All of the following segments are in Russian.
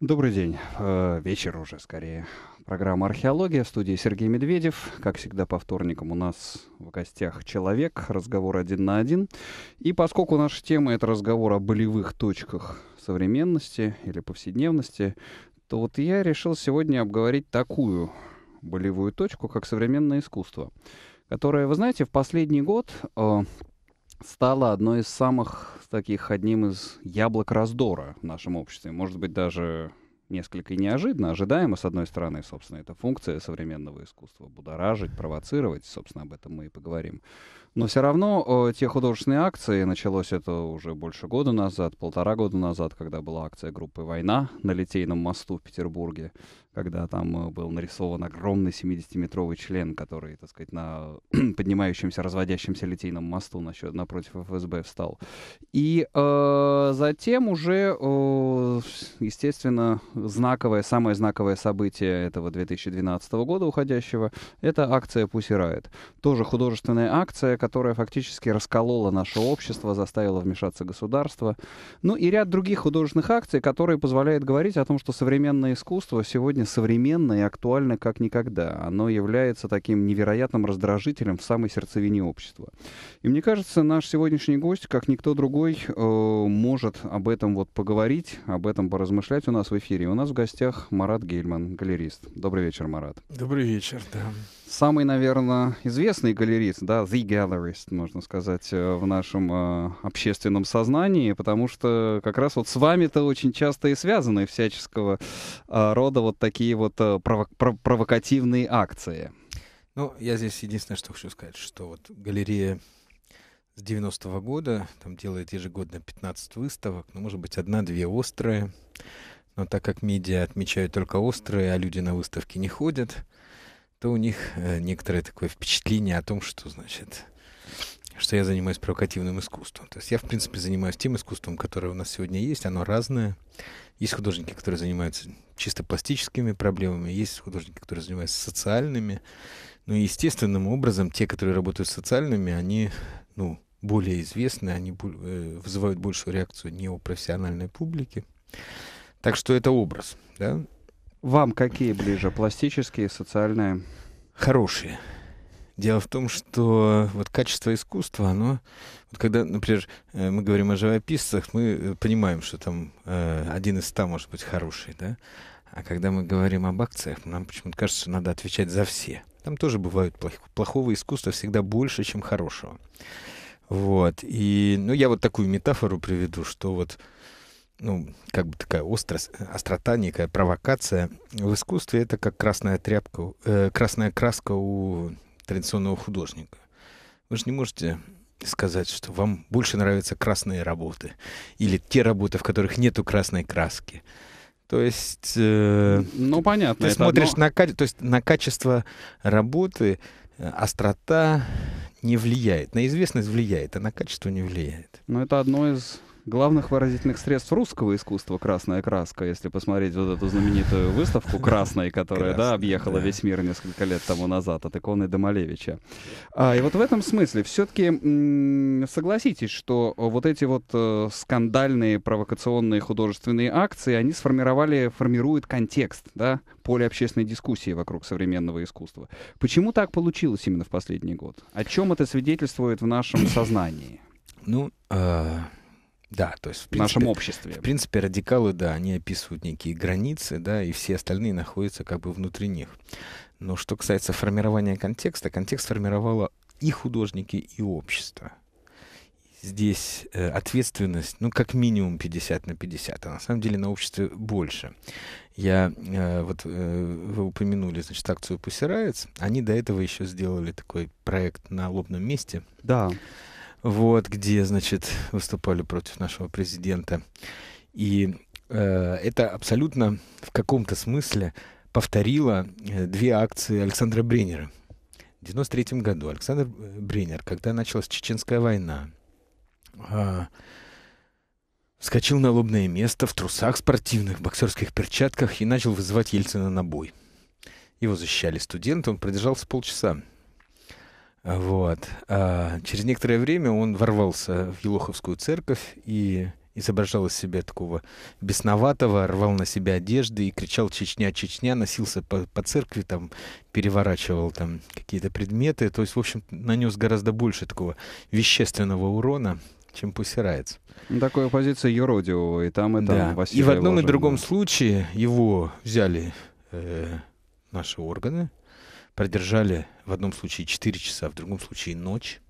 Добрый день. Э, вечер уже скорее. Программа «Археология» в студии Сергей Медведев. Как всегда, по вторникам у нас в гостях человек, разговор один на один. И поскольку наша тема — это разговор о болевых точках современности или повседневности, то вот я решил сегодня обговорить такую болевую точку, как современное искусство, которое, вы знаете, в последний год э, стала одной из самых таких, одним из яблок раздора в нашем обществе. Может быть, даже несколько неожиданно, ожидаемо, с одной стороны, собственно, это функция современного искусства — будоражить, провоцировать, собственно, об этом мы и поговорим. Но все равно э, те художественные акции, началось это уже больше года назад, полтора года назад, когда была акция группы «Война» на Литейном мосту в Петербурге, когда там э, был нарисован огромный 70-метровый член, который, так сказать, на поднимающемся, разводящемся Литейном мосту насчет, напротив ФСБ встал. И э, затем уже, э, естественно, знаковое, самое знаковое событие этого 2012 года уходящего, это акция «Пусирает». Тоже художественная акция, которая фактически расколола наше общество, заставила вмешаться государство. Ну и ряд других художественных акций, которые позволяют говорить о том, что современное искусство сегодня современно и актуально как никогда. Оно является таким невероятным раздражителем в самой сердцевине общества. И мне кажется, наш сегодняшний гость, как никто другой, э, может об этом вот поговорить, об этом поразмышлять у нас в эфире. У нас в гостях Марат Гельман, галерист. Добрый вечер, Марат. Добрый вечер, да самый, наверное, известный галерист, да, the gallerist, можно сказать, э, в нашем э, общественном сознании, потому что как раз вот с вами-то очень часто и связаны всяческого э, рода вот такие вот э, прово- про- провокативные акции. Ну, я здесь единственное, что хочу сказать, что вот галерея с 90-го года, там делает ежегодно 15 выставок, ну, может быть, одна-две острые, но так как медиа отмечают только острые, а люди на выставке не ходят, то у них э, некоторое такое впечатление о том, что, значит, что я занимаюсь провокативным искусством. То есть я, в принципе, занимаюсь тем искусством, которое у нас сегодня есть. Оно разное. Есть художники, которые занимаются чисто пластическими проблемами, есть художники, которые занимаются социальными. Но ну, естественным образом те, которые работают с социальными, они ну, более известны, они э, вызывают большую реакцию не у профессиональной публики. Так что это образ. Да? Вам какие ближе, пластические, социальные? Хорошие. Дело в том, что вот качество искусства, оно, вот когда, например, э, мы говорим о живописцах, мы э, понимаем, что там э, один из ста может быть хороший, да, а когда мы говорим об акциях, нам почему-то кажется, что надо отвечать за все. Там тоже бывают плох... плохого искусства всегда больше, чем хорошего. Вот. И, ну, я вот такую метафору приведу, что вот ну, как бы такая острость, острота, некая провокация. В искусстве это как красная тряпка, э, красная краска у традиционного художника. Вы же не можете сказать, что вам больше нравятся красные работы или те работы, в которых нету красной краски. То есть... Э, ну, понятно. Ты смотришь одно... на, то есть на качество работы, э, острота не влияет. На известность влияет, а на качество не влияет. Ну это одно из главных выразительных средств русского искусства «Красная краска», если посмотреть вот эту знаменитую выставку «Красной», которая, Красный, да, объехала да. весь мир несколько лет тому назад от иконы Домалевича. А, и вот в этом смысле все-таки согласитесь, что вот эти вот э, скандальные провокационные художественные акции, они сформировали, формируют контекст, да, поле общественной дискуссии вокруг современного искусства. Почему так получилось именно в последний год? О чем это свидетельствует в нашем сознании? Ну, э, да, то есть в, принципе, в нашем обществе. В принципе, радикалы, да, они описывают некие границы, да, и все остальные находятся как бы внутри них. Но что касается формирования контекста, контекст формировало и художники, и общество. Здесь э, ответственность, ну, как минимум 50 на 50, а на самом деле на обществе больше. Я, э, вот э, вы упомянули, значит, акцию «Пусирается». Они до этого еще сделали такой проект на лобном месте. Да вот, где, значит, выступали против нашего президента. И э, это абсолютно в каком-то смысле повторило э, две акции Александра Бреннера. В 1993 году Александр э, Бреннер, когда началась Чеченская война, э, вскочил на лобное место в трусах спортивных, боксерских перчатках и начал вызывать Ельцина на бой. Его защищали студенты, он продержался полчаса. Вот. А через некоторое время он ворвался в Елоховскую церковь и изображал из себя такого бесноватого, рвал на себя одежды и кричал «Чечня, Чечня!», носился по, по церкви, там, переворачивал там какие-то предметы. То есть, в общем, нанес гораздо больше такого вещественного урона, чем пусирается. Ну, Такая позиция юродивого, и там это да. И в одном и другом случае его взяли э, наши органы, продержали в одном случае 4 часа, в другом случае ночь.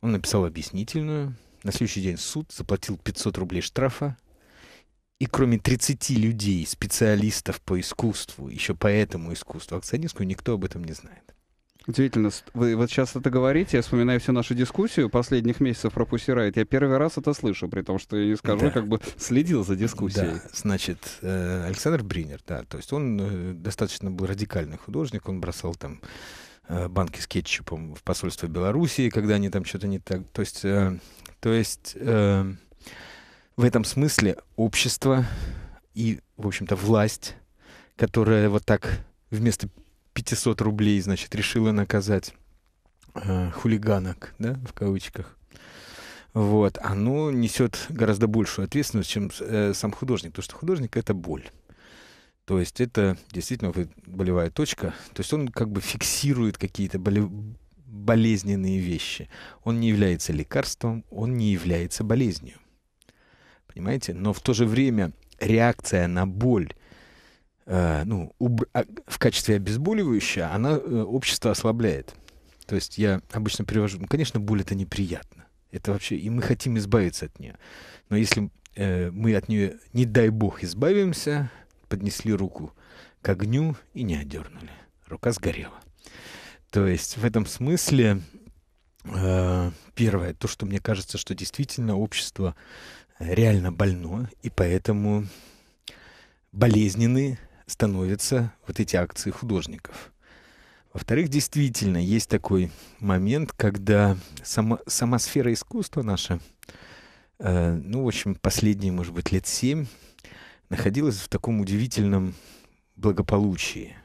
Он написал объяснительную. На следующий день суд заплатил 500 рублей штрафа. И кроме 30 людей, специалистов по искусству, еще по этому искусству акционистскую, никто об этом не знает. Удивительно, вы вот сейчас это говорите, я вспоминаю всю нашу дискуссию последних месяцев про Pussy Riot. Я первый раз это слышу, при том, что я не скажу, да. как бы следил за дискуссией. Да, значит, э, Александр Бринер, да, то есть он э, достаточно был радикальный художник, он бросал там э, банки с кетчупом в посольство Белоруссии, когда они там что-то не так. То есть, то есть в этом смысле общество и, в общем-то, власть, которая вот так вместо 500 рублей, значит, решила наказать э, хулиганок, да, в кавычках. Вот, оно несет гораздо большую ответственность, чем э, сам художник, потому что художник — это боль. То есть это действительно болевая точка. То есть он как бы фиксирует какие-то боле... болезненные вещи. Он не является лекарством, он не является болезнью. Понимаете? Но в то же время реакция на боль Э, ну, а, в качестве обезболивающая она э, общество ослабляет. То есть я обычно привожу, ну, конечно, боль это неприятно. Это вообще, и мы хотим избавиться от нее. Но если э, мы от нее, не дай бог, избавимся, поднесли руку к огню и не одернули. Рука сгорела. То есть в этом смысле э, первое, то, что мне кажется, что действительно общество реально больно, и поэтому болезненные становятся вот эти акции художников. Во-вторых, действительно, есть такой момент, когда сама, сама сфера искусства наша, э, ну, в общем, последние, может быть, лет семь, находилась в таком удивительном благополучии.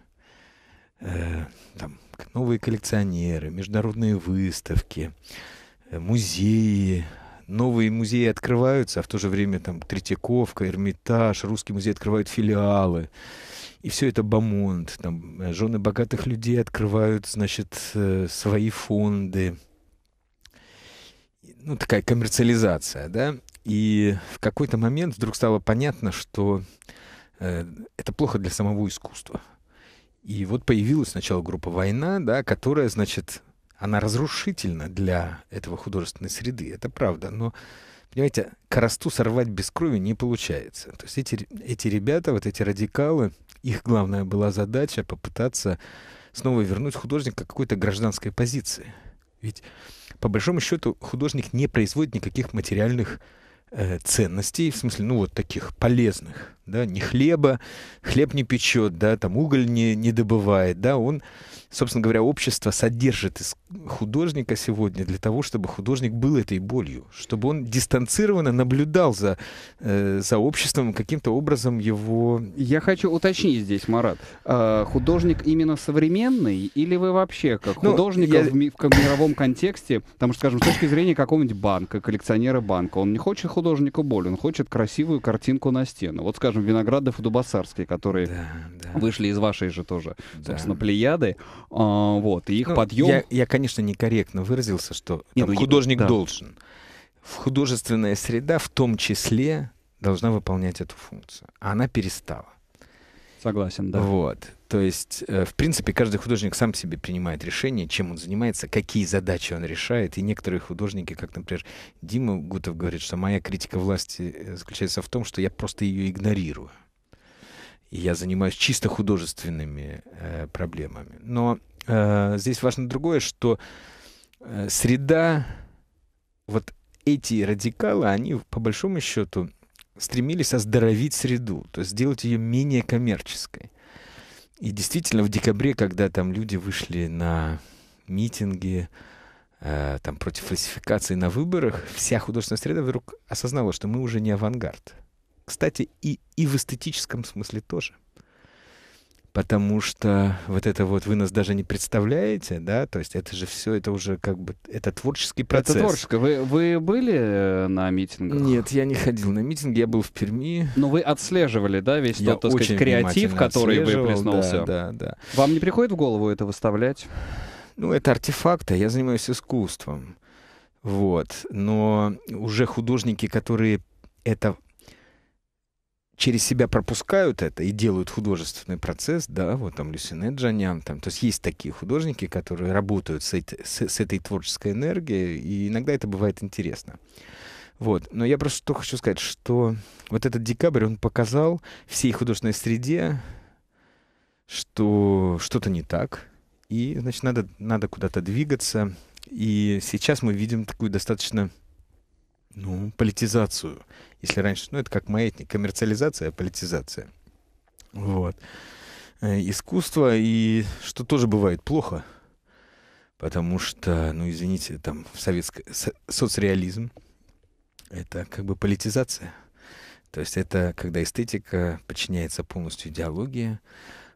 Э, там новые коллекционеры, международные выставки, э, музеи, новые музеи открываются, а в то же время там Третьяковка, Эрмитаж, Русский музей открывают филиалы. И все это бомонд. Там э, жены богатых людей открывают, значит, э, свои фонды. Ну, такая коммерциализация, да. И в какой-то момент вдруг стало понятно, что э, это плохо для самого искусства. И вот появилась сначала группа «Война», да, которая, значит, она разрушительна для этого художественной среды, это правда. Но, понимаете, коросту сорвать без крови не получается. То есть эти, эти ребята, вот эти радикалы, их главная была задача попытаться снова вернуть художника к какой-то гражданской позиции. Ведь, по большому счету, художник не производит никаких материальных э, ценностей, в смысле, ну, вот таких полезных, да, не хлеба, хлеб не печет, да, там уголь не, не добывает, да, он собственно говоря, общество содержит из художника сегодня для того, чтобы художник был этой болью, чтобы он дистанцированно наблюдал за, э, за обществом, каким-то образом его... Я хочу уточнить здесь, Марат. Э, художник именно современный или вы вообще как ну, художник я... в, ми- в мировом контексте, потому что, скажем, с точки зрения какого-нибудь банка, коллекционера банка, он не хочет художнику боль, он хочет красивую картинку на стену. Вот, скажем, Виноградов и Дубасарский, которые да, да. вышли из вашей же тоже, собственно, да. плеяды. А, вот, и их ну, подъем... Я, я, конечно, некорректно выразился, что Нет, там, ну, художник да. должен. Художественная среда в том числе должна выполнять эту функцию. А она перестала. Согласен, да. Вот. То есть, э, в принципе, каждый художник сам себе принимает решение, чем он занимается, какие задачи он решает. И некоторые художники, как, например, Дима Гутов говорит, что моя критика власти э, заключается в том, что я просто ее игнорирую я занимаюсь чисто художественными э, проблемами. Но э, здесь важно другое, что э, среда, вот эти радикалы, они по большому счету стремились оздоровить среду, то есть сделать ее менее коммерческой. И действительно, в декабре, когда там люди вышли на митинги, э, там против фальсификации на выборах, вся художественная среда вдруг осознала, что мы уже не авангард, кстати, и, и в эстетическом смысле тоже. Потому что вот это вот вы нас даже не представляете, да, то есть это же все, это уже как бы, это творческий процесс. Это творческо. Вы, вы были э, на митингах? Нет, я не ходил на митинги, я был в Перми. Но ну, вы отслеживали, да, весь я тот, так сказать, креатив, который выплеснулся? Да, да, да. Вам не приходит в голову это выставлять? Ну, это артефакты, я занимаюсь искусством. Вот. Но уже художники, которые это через себя пропускают это и делают художественный процесс, да, вот там Люсине Джанян, там, то есть есть такие художники, которые работают с, эти, с, с этой творческой энергией, и иногда это бывает интересно. Вот. Но я просто что хочу сказать, что вот этот декабрь, он показал всей художественной среде, что что-то не так, и, значит, надо, надо куда-то двигаться. И сейчас мы видим такую достаточно ну, политизацию если раньше, ну, это как маятник, коммерциализация, политизация. Вот. Э, искусство, и что тоже бывает плохо, потому что, ну, извините, там советский со- соцреализм — это как бы политизация. То есть это когда эстетика подчиняется полностью идеологии,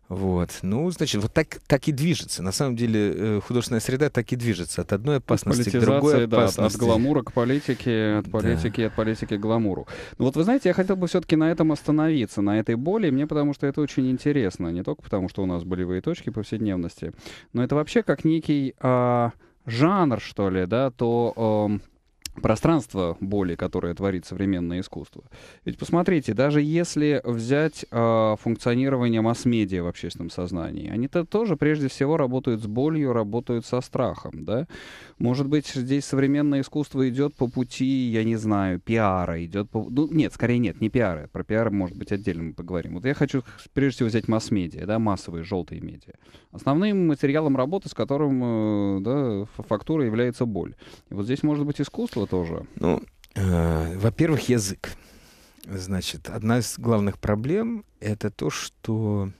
вот. Ну, значит, вот так, так и движется. На самом деле э, художественная среда так и движется. От одной опасности к другой опасности. Да, от, от гламура к политике, от политики, да. от политики к гламуру. Ну вот вы знаете, я хотел бы все-таки на этом остановиться, на этой боли, мне потому что это очень интересно. Не только потому, что у нас болевые точки повседневности, но это вообще как некий... А, жанр, что ли, да, то... Э, пространство боли, которое творит современное искусство. Ведь посмотрите, даже если взять э, функционирование масс-медиа в общественном сознании, они-то тоже прежде всего работают с болью, работают со страхом, да? Может быть, здесь современное искусство идет по пути, я не знаю, пиара, идет по... Ну, нет, скорее нет, не пиара. Про пиар, может быть, отдельно мы поговорим. Вот я хочу прежде всего взять масс-медиа, да, массовые желтые медиа. Основным материалом работы, с которым, э, да, фактура является боль. И вот здесь может быть искусство искусство тоже. Ну, э, во-первых, язык. Значит, одна из главных проблем это то, что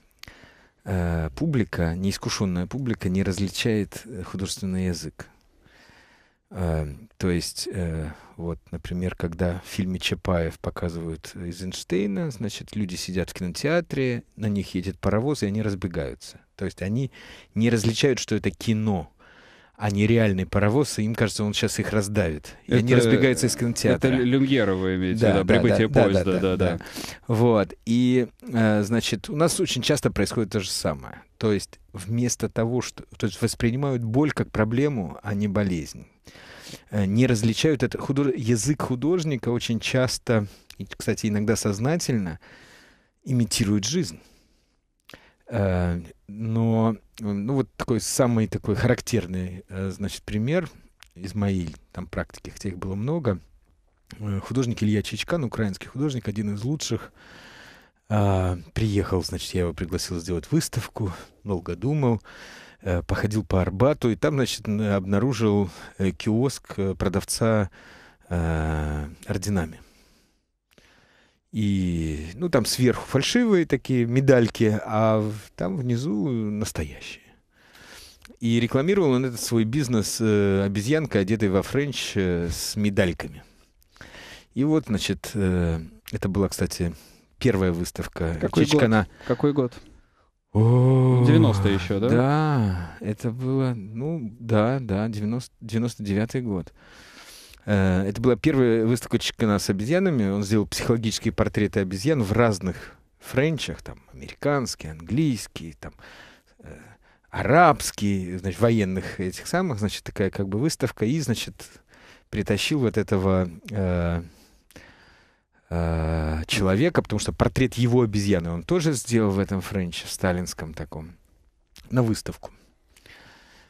э, публика, неискушенная публика, не различает э, художественный язык. Э, то есть, э, вот, например, когда в фильме Чапаев показывают Эйзенштейна, значит, люди сидят в кинотеатре, на них едет паровоз, и они разбегаются. То есть они не различают, что это кино, а не реальный паровоз, и им кажется, он сейчас их раздавит. И они разбегаются из кинотеатра. Это Люмьера вы имеете да, да, прибытие да, поезда. Да, да, да, да. да. Вот. И, э, значит, у нас очень часто происходит то же самое. То есть вместо того, что... То есть воспринимают боль как проблему, а не болезнь. Э, не различают это. Худож... Язык художника очень часто, и, кстати, иногда сознательно, имитирует жизнь э, но ну вот такой самый такой характерный э, значит пример из Измаиль там практики хотя их было много э, художник Илья Чичкан украинский художник один из лучших а, приехал значит я его пригласил сделать выставку долго думал э, походил по Арбату и там значит обнаружил киоск продавца орденами и, ну, там сверху фальшивые такие медальки, а там внизу настоящие. И рекламировал он этот свой бизнес э, обезьянка, одетый во френч э, с медальками. И вот, значит, э, это была, кстати, первая выставка Какой Чичкана. Год? Какой год? 90 еще, да? Да, это было, ну, да, да, 90, 99 год. Э, это была первая выставка Чекана с обезьянами. Он сделал психологические портреты обезьян в разных френчах, там, американский, английский, там, э, арабский, значит, военных этих самых, значит, такая как бы выставка. И, значит, притащил вот этого э, э, человека, потому что портрет его обезьяны он тоже сделал в этом френче, в сталинском таком, на выставку.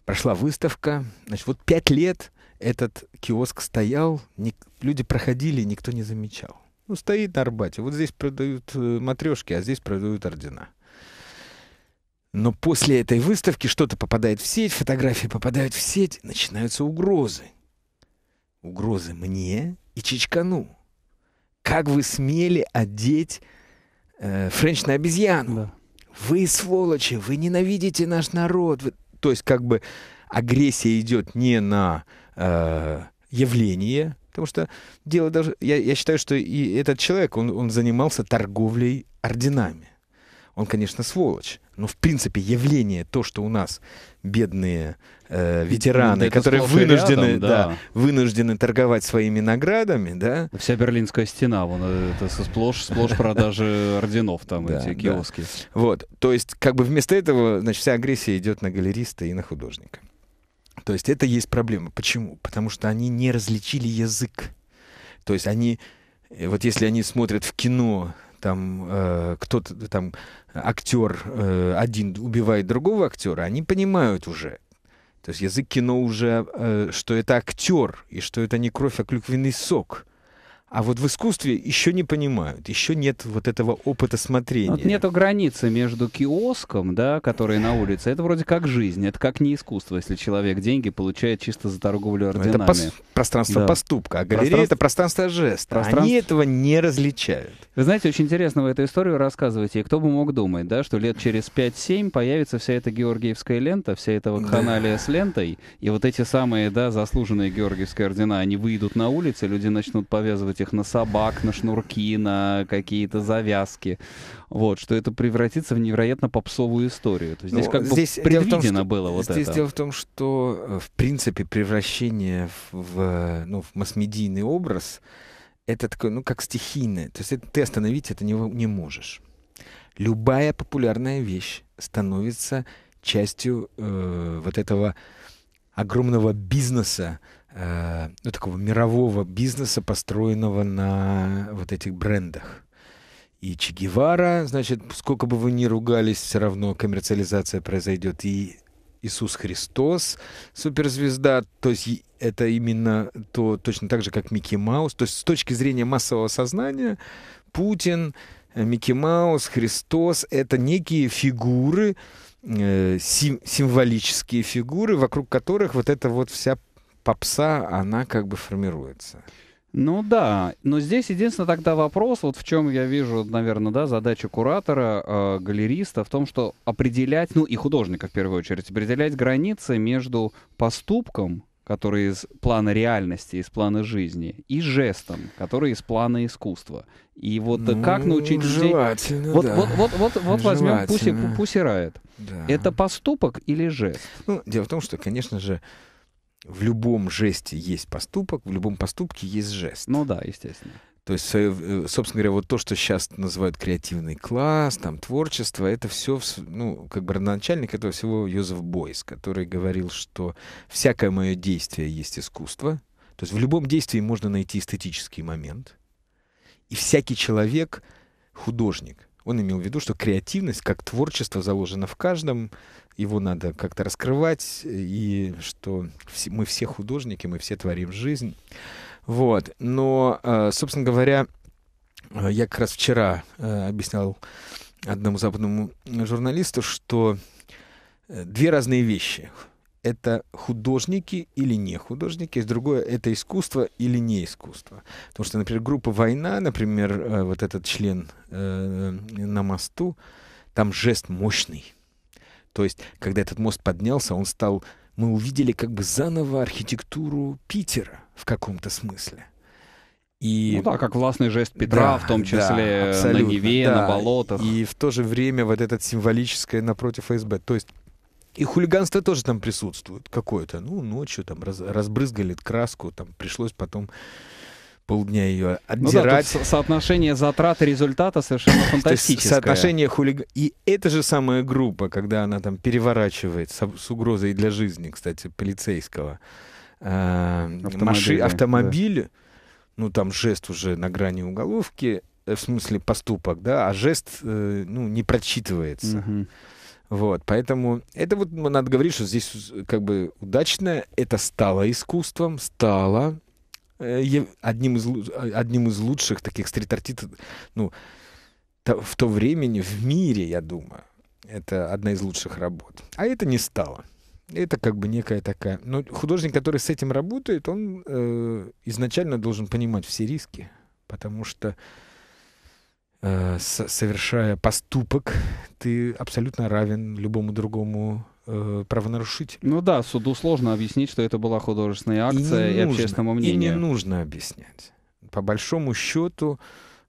Прошла выставка, значит, вот пять лет этот киоск стоял, ник- люди проходили, никто не замечал. Ну, стоит на Арбате. Вот здесь продают э, матрешки, а здесь продают ордена. Но после этой выставки что-то попадает в сеть, фотографии попадают в сеть, начинаются угрозы. Угрозы мне и Чичкану. Как вы смели одеть э, Френч на обезьяну? Да. Вы сволочи, вы ненавидите наш народ. Вы... То есть как бы агрессия идет не на э, явление, потому что дело даже... Я, я считаю, что и этот человек, он, он занимался торговлей орденами. Он, конечно, сволочь, но в принципе явление то, что у нас бедные э, ветераны, ну, да, которые вынуждены, рядом, да. Да, вынуждены торговать своими наградами, да. Вся Берлинская стена, вон э, это сплошь, сплошь продажи орденов там эти киоски. Вот, то есть как бы вместо этого, значит, вся агрессия идет на галериста и на художника. То есть это есть проблема. Почему? Потому что они не различили язык. То есть они, э, вот если они смотрят в кино, там э, кто-то там актер э, один убивает другого актера, они понимают уже. То есть язык кино уже, э, что это актер и что это не кровь, а клюквенный сок. А вот в искусстве еще не понимают, еще нет вот этого опыта смотрения. Вот нету границы между киоском, да, который на улице, это вроде как жизнь, это как не искусство, если человек деньги получает чисто за торговлю ну, орденами. Это пос- пространство да. поступка, а галерея Простран... — это пространство жеста. Пространство... Они этого не различают. Вы знаете, очень интересно вы эту историю рассказываете, и кто бы мог думать, да, что лет через 5-7 появится вся эта георгиевская лента, вся эта вакханалия да. с лентой, и вот эти самые, да, заслуженные георгиевские ордена, они выйдут на улицы, люди начнут повязывать их на собак, на шнурки, на какие-то завязки. Вот, что это превратится в невероятно попсовую историю. То есть ну, здесь как здесь бы предвидено том, что, было вот здесь это. Здесь дело в том, что, э, в принципе, превращение в, э, ну, в масс-медийный образ это такое, ну, как стихийное. То есть это, ты остановить это не, не можешь. Любая популярная вещь становится частью э, вот этого огромного бизнеса Э, ну, такого мирового бизнеса, построенного на вот этих брендах. И Че Гевара, значит, сколько бы вы ни ругались, все равно коммерциализация произойдет. И Иисус Христос, суперзвезда, то есть это именно то, точно так же, как Микки Маус. То есть с точки зрения массового сознания, Путин, Микки Маус, Христос — это некие фигуры, э, сим- символические фигуры, вокруг которых вот эта вот вся попса, она как бы формируется. Ну да, но здесь единственный тогда вопрос, вот в чем я вижу, наверное, да, задача куратора, э, галериста, в том, что определять, ну и художника в первую очередь, определять границы между поступком, который из плана реальности, из плана жизни, и жестом, который из плана искусства. И вот ну, как научить людей... Вот, да. вот, вот, вот, вот возьмем Пуси, Пуси Райт. Да. Это поступок или жест? Ну, дело в том, что, конечно же, в любом жесте есть поступок, в любом поступке есть жест. Ну да, естественно. То есть, э, э, собственно говоря, вот то, что сейчас называют креативный класс, там творчество, это все, ну, как бы родоначальник этого всего Йозеф Бойс, который говорил, что всякое мое действие есть искусство. То есть в любом действии можно найти эстетический момент. И всякий человек художник — он имел в виду, что креативность как творчество заложена в каждом, его надо как-то раскрывать, и что мы все художники, мы все творим жизнь. Вот. Но, э, собственно говоря, э, я как раз вчера э, объяснял одному западному журналисту, что две разные вещи — это художники или не художники, другое это искусство или не искусство. Потому что, например, группа «Война», например, э, вот этот член э, э, на мосту, там жест мощный. То есть, когда этот мост поднялся, он стал... Мы увидели как бы заново архитектуру Питера в каком-то смысле. И... Ну да, как властный жест Петра, да, в том числе да, на Неве, да. на болотах. И в то же время вот этот символическое напротив ФСБ. То есть и хулиганство тоже там присутствует какое-то. Ну, ночью там раз, разбрызгали краску, там пришлось потом полдня ее отдирать. Ну да, соотношение затрат и результата совершенно фантастическое. соотношение хулиган... И эта же самая группа, когда она там переворачивает с, с угрозой для жизни, кстати, полицейского, э, маши... автомобиль, да. ну там жест уже на грани уголовки, э, в смысле поступок, да, а жест э, ну, не прочитывается. Угу. Вот, поэтому это вот надо говорить, что здесь как бы удачно это стало искусством, стало э, одним из, а, одним из лучших таких стрит-артистов, ну, то, в то времени в мире, я думаю. Это одна из лучших работ. А это не стало. Это как бы некая такая... Но ну, художник, который с этим работает, он э, изначально должен понимать все риски, потому что Э, совершая поступок, ты абсолютно равен любому другому э, правонарушителю. Ну да, суду сложно объяснить, что это была художественная акция и, не нужно, и общественному мнению. И не нужно объяснять. По большому счету,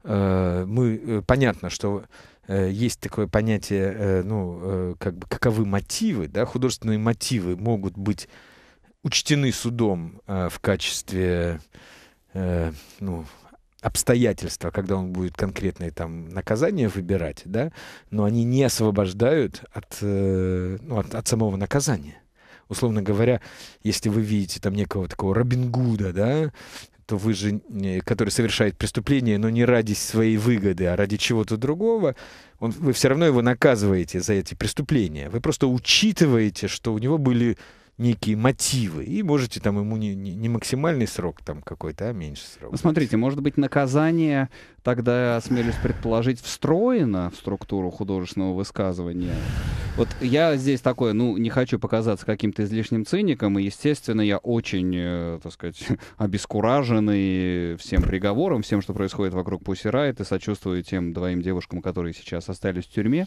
э, мы э, понятно, что э, есть такое понятие, э, ну э, как бы каковы мотивы, да, художественные мотивы могут быть учтены судом э, в качестве э, ну, обстоятельства, когда он будет конкретные там наказания выбирать, да, но они не освобождают от, э, ну, от, от самого наказания. Условно говоря, если вы видите там некого такого Робин Гуда, да, то вы же, э, который совершает преступление, но не ради своей выгоды, а ради чего-то другого, он, вы все равно его наказываете за эти преступления. Вы просто учитываете, что у него были некие мотивы. И можете там ему не, не, не максимальный срок там какой-то, а меньше срок. Ну, смотрите, может быть, наказание тогда, смелюсь предположить, встроено в структуру художественного высказывания. Вот я здесь такое, ну, не хочу показаться каким-то излишним циником, и, естественно, я очень, э, так сказать, обескураженный всем приговором, всем, что происходит вокруг Пусси Райт, и сочувствую тем двоим девушкам, которые сейчас остались в тюрьме.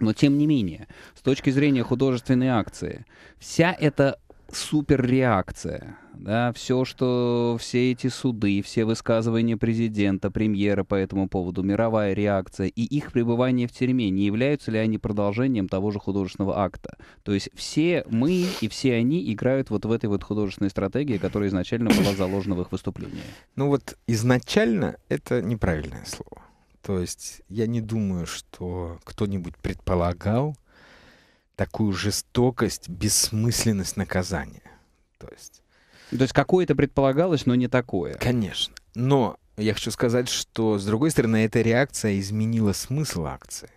Но тем не менее, с точки зрения художественной акции, вся эта суперреакция, да, все, что все эти суды, все высказывания президента, премьера по этому поводу, мировая реакция и их пребывание в тюрьме, не являются ли они продолжением того же художественного акта? То есть все мы и все они играют вот в этой вот художественной стратегии, которая изначально была заложена в их выступлении. Ну вот изначально это неправильное слово. То есть я не думаю, что кто-нибудь предполагал такую жестокость, бессмысленность наказания. То есть... То есть какое-то предполагалось, но не такое. Конечно. Но я хочу сказать, что, с другой стороны, эта реакция изменила смысл акции.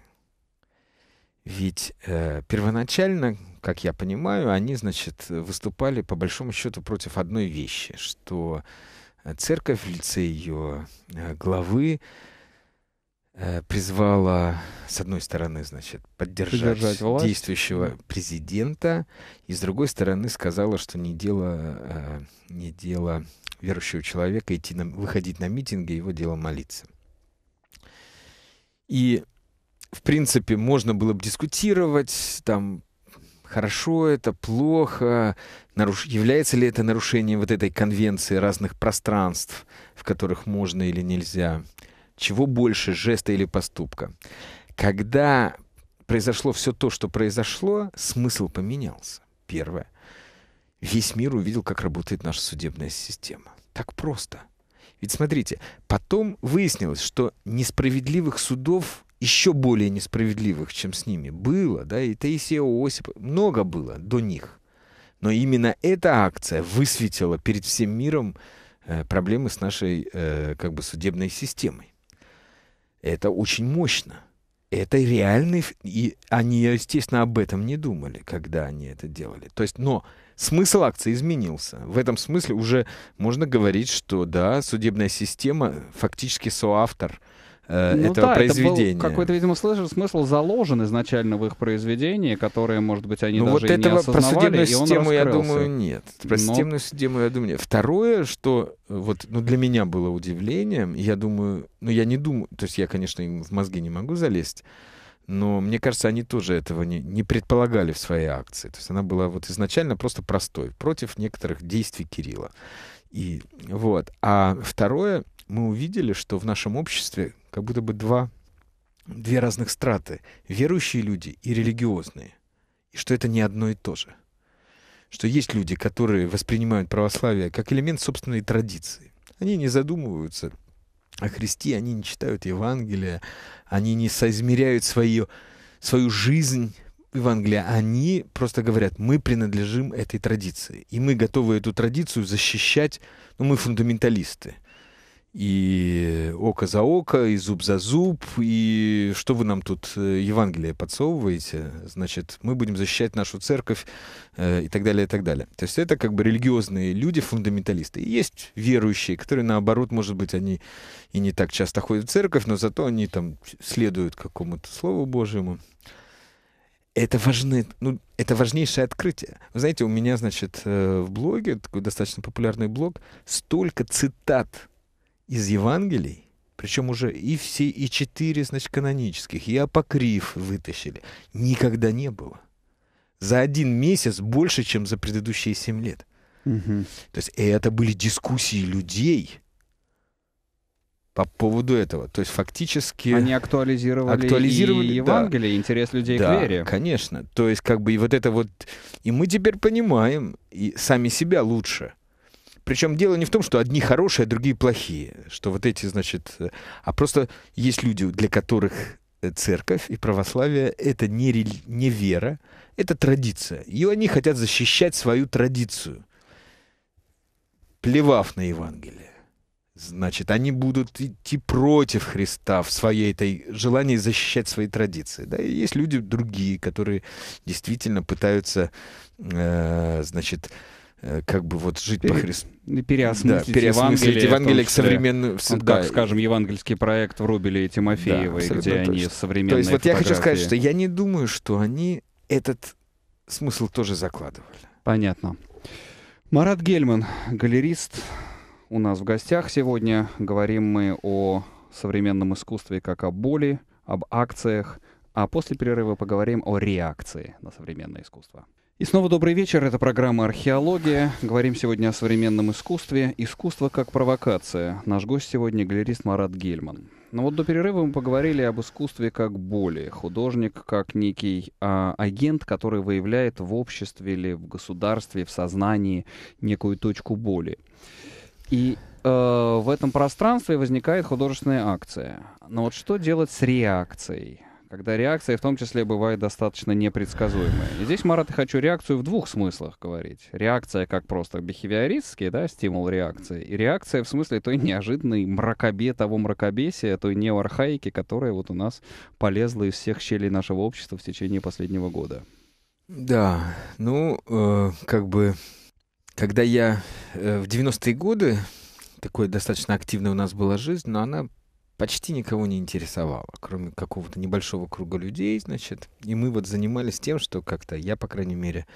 Ведь э, первоначально, как я понимаю, они, значит, выступали по большому счету против одной вещи, что э, церковь в лице ее э, главы Э, призвала, с одной стороны, значит, поддержать, поддержать власть. действующего президента, и с другой стороны сказала, что не дело, э, не дело верующего человека идти на, выходить на митинги, его дело молиться. И, в принципе, можно было бы дискутировать, там, хорошо это, плохо, наруш... является ли это нарушением вот этой конвенции разных пространств, в которых можно или нельзя чего больше, жеста или поступка. Когда произошло все то, что произошло, смысл поменялся. Первое. Весь мир увидел, как работает наша судебная система. Так просто. Ведь смотрите, потом выяснилось, что несправедливых судов еще более несправедливых, чем с ними, было, да, и Таисия Осип, много было до них. Но именно эта акция высветила перед всем миром э, проблемы с нашей э, как бы судебной системой. Это очень мощно. Это реальный... И они, естественно, об этом не думали, когда они это делали. То есть, но смысл акции изменился. В этом смысле уже можно говорить, что, да, судебная система фактически соавтор – э, ну этого да, произведения. Это какой-то, видимо, смысл заложен изначально в их произведении, которые, может быть, они ну, даже вот и этого не осознавали, про судебную и он систему, раскрылся. я думаю, нет. Про Но... судебную систему, я думаю, нет. Второе, что э, вот, ну, для меня было удивлением, я думаю, ну, я не думаю, то есть я, конечно, им в мозги не могу залезть, но мне кажется, они тоже этого не, не предполагали в своей акции. То есть она была вот изначально просто простой, против некоторых действий Кирилла. И вот. А второе, мы увидели, что в нашем обществе как будто бы два, две разных страты — верующие люди и религиозные. И что это не одно и то же. Что есть люди, которые воспринимают православие как элемент собственной традиции. Они не задумываются о Христе, они не читают Евангелие, они не соизмеряют свою, свою жизнь Евангелия, они просто говорят, мы принадлежим этой традиции, и мы готовы эту традицию защищать, но ну, мы фундаменталисты и око за око, и зуб за зуб, и что вы нам тут э, Евангелие подсовываете, значит, мы будем защищать нашу церковь э, и так далее, и так далее. То есть это как бы религиозные люди, фундаменталисты. И есть верующие, которые наоборот, может быть, они и не так часто ходят в церковь, но зато они там следуют какому-то Слову Божьему. Это, важны, ну, это важнейшее открытие. Вы знаете, у меня, значит, э, в блоге, такой достаточно популярный блог, столько цитат из Евангелий, причем уже и все, и четыре, значит, канонических, и апокриф вытащили, никогда не было. За один месяц больше, чем за предыдущие семь лет. Угу. То есть это были дискуссии людей, по поводу этого. То есть фактически... Они актуализировали, актуализировали и Евангелие, да. интерес людей да, к вере. конечно. То есть как бы и вот это вот... И мы теперь понимаем и сами себя лучше. Причем дело не в том, что одни хорошие, а другие плохие. Что вот эти, значит... Э, а просто есть люди, для которых э, церковь и православие — это не, рели... не вера, это традиция. И они хотят защищать свою традицию, плевав на Евангелие. Значит, они будут идти против Христа в своей этой желании защищать свои традиции. Да, и есть люди другие, которые действительно пытаются, э, значит, э, Э, как бы вот жить Пере... по Христу. Переосмыслить, да, переосмыслить Евангелие, Евангелие к современному... Вот, да. Как, скажем, евангельский проект Врубеля и Тимофеевой, да, где точно. они современные То есть вот я хочу сказать, что я не думаю, что они этот смысл тоже закладывали. Понятно. Марат Гельман, галерист, у нас в гостях сегодня. Говорим мы о современном искусстве как о боли, об акциях, а после перерыва поговорим о реакции на современное искусство. И снова добрый вечер. Это программа «Археология». Говорим сегодня о современном искусстве. Искусство как провокация. Наш гость сегодня — галерист Марат Гельман. Но ну вот до перерыва мы поговорили об искусстве как боли. Художник как некий а, агент, который выявляет в обществе или в государстве, в сознании некую точку боли. И э, в этом пространстве возникает художественная акция. Но вот что делать с реакцией? когда реакция в том числе бывает достаточно непредсказуемая. И здесь, Марат, я хочу реакцию в двух смыслах говорить. Реакция как просто бихевиористский, да, стимул реакции, и реакция в смысле той неожиданной мракобе того мракобесия, той неоархаики, которая вот у нас полезла из всех щелей нашего общества в течение последнего года. Да, ну, э, как бы, когда я э, в 90-е годы, такой достаточно активной у нас была жизнь, но она почти никого не интересовало, кроме какого-то небольшого круга людей, значит. И мы вот занимались тем, что как-то я, по крайней мере,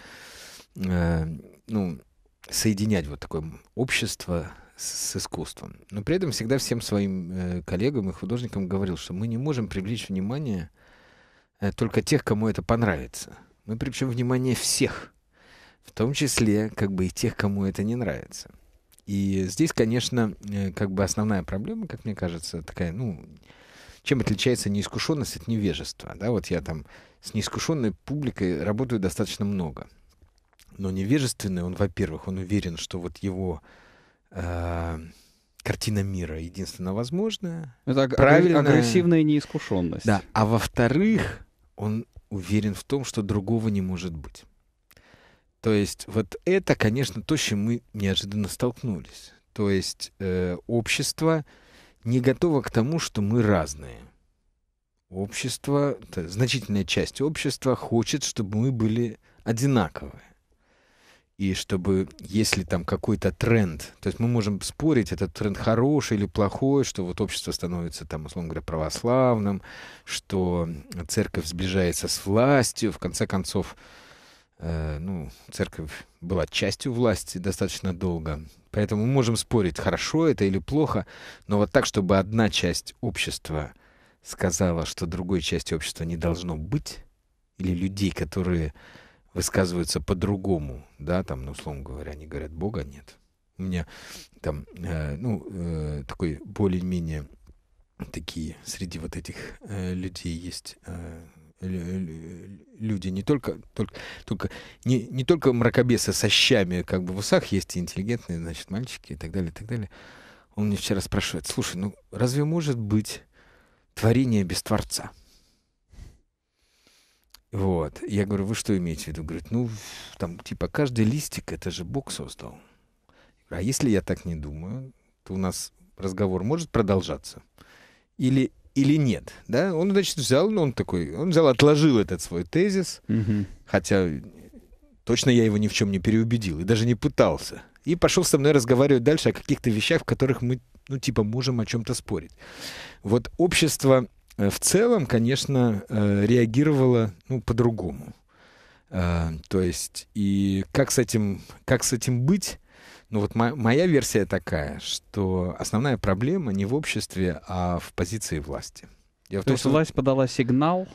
э, ну, соединять вот такое общество с, с искусством. Но при этом всегда всем своим э, коллегам и художникам говорил, что мы не можем привлечь внимание э, только тех, кому это понравится. Мы привлечем внимание всех, в том числе как бы и тех, кому это не нравится. И здесь, конечно, э, как бы основная проблема, как мне кажется, такая, ну, чем отличается неискушенность от невежества. Да, вот я там с неискушенной публикой работаю достаточно много. Но невежественный, он, во-первых, он уверен, что вот его э, картина мира единственно возможная. Это правильная. агрессивная неискушенность. Да. А во-вторых, он уверен в том, что другого не может быть. То есть вот это, конечно, то, с чем мы неожиданно столкнулись. То есть э, общество не готово к тому, что мы разные. Общество, то, значительная часть общества хочет, чтобы мы были одинаковые. И чтобы, если там какой-то тренд, то есть мы можем спорить, этот тренд хороший или плохой, что вот общество становится там, условно говоря, православным, что церковь сближается с властью, в конце концов, Э, ну, церковь была частью власти достаточно долго. Поэтому мы можем спорить, хорошо это или плохо, но вот так, чтобы одна часть общества сказала, что другой части общества не должно быть, или людей, которые высказываются по-другому, да, там, ну, условно говоря, они говорят, Бога нет. У меня там, э, ну, э, такой более-менее такие среди вот этих э, людей есть э, люди, не только, только, только, не, не только мракобесы со щами, как бы в усах есть и интеллигентные, значит, мальчики и так далее, и так далее. Он мне вчера спрашивает, слушай, ну разве может быть творение без Творца? Вот. Я говорю, вы что имеете в виду? Говорит, ну, там, типа, каждый листик, это же Бог создал. А если я так не думаю, то у нас разговор может продолжаться? Или или нет. Да? Он, значит, взял, ну, он такой, он взял, отложил этот свой тезис, угу. хотя точно я его ни в чем не переубедил и даже не пытался. И пошел со мной разговаривать дальше о каких-то вещах, в которых мы, ну, типа, можем о чем-то спорить. Вот общество э, в целом, конечно, э, реагировало, ну, по-другому. Э, то есть, и как с этим, как с этим быть? Ну вот моя, моя версия такая, что основная проблема не в обществе, а в позиции власти. Я То том, есть что... власть подала сигнал,